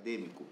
acadêmico.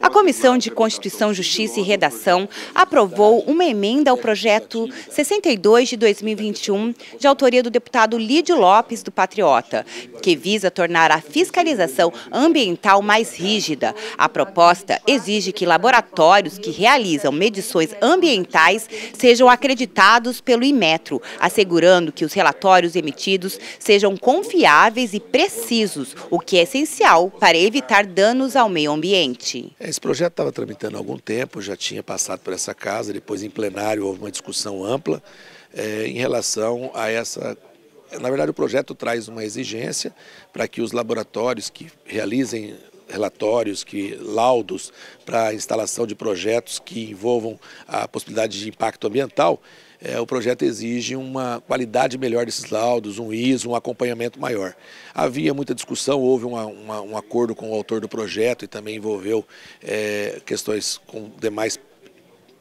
A Comissão de Constituição, Justiça e Redação aprovou uma emenda ao é projeto 62 de 2021, de autoria do deputado Lídio Lopes, do Patriota, que visa tornar a fiscalização ambiental mais rígida. A proposta exige que laboratórios que realizam medições ambientais sejam acreditados pelo Imetro, assegurando que os relatórios emitidos sejam confiáveis e precisos, o que é essencial para evitar danos ao meio meio ambiente. Esse projeto estava tramitando há algum tempo, já tinha passado por essa casa, depois em plenário houve uma discussão ampla é, em relação a essa na verdade, o projeto traz uma exigência para que os laboratórios que realizem relatórios, que laudos para a instalação de projetos que envolvam a possibilidade de impacto ambiental, é, o projeto exige uma qualidade melhor desses laudos, um ISO, um acompanhamento maior. Havia muita discussão, houve uma, uma, um acordo com o autor do projeto e também envolveu é, questões com demais,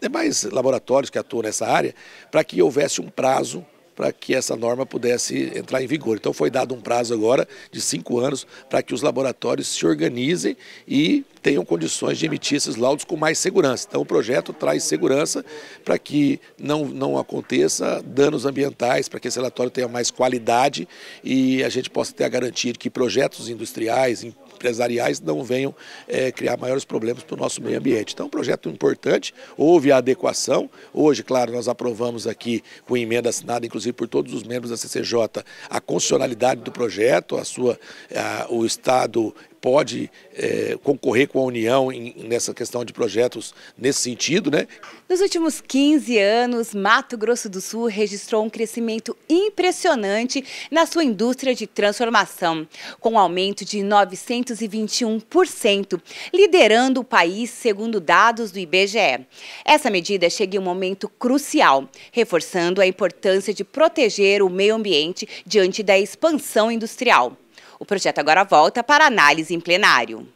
demais laboratórios que atuam nessa área, para que houvesse um prazo para que essa norma pudesse entrar em vigor. Então foi dado um prazo agora de cinco anos para que os laboratórios se organizem e tenham condições de emitir esses laudos com mais segurança. Então o projeto traz segurança para que não, não aconteça danos ambientais, para que esse relatório tenha mais qualidade e a gente possa ter a garantia de que projetos industriais, empresariais não venham é, criar maiores problemas para o nosso meio ambiente. Então, é um projeto importante, houve a adequação. Hoje, claro, nós aprovamos aqui, com emenda assinada, inclusive por todos os membros da CCJ, a constitucionalidade do projeto, a sua, a, o Estado pode é, concorrer com a União em, nessa questão de projetos nesse sentido, né? Nos últimos 15 anos, Mato Grosso do Sul registrou um crescimento impressionante na sua indústria de transformação, com um aumento de 921%, liderando o país segundo dados do IBGE. Essa medida chega em um momento crucial, reforçando a importância de proteger o meio ambiente diante da expansão industrial. O projeto agora volta para análise em plenário.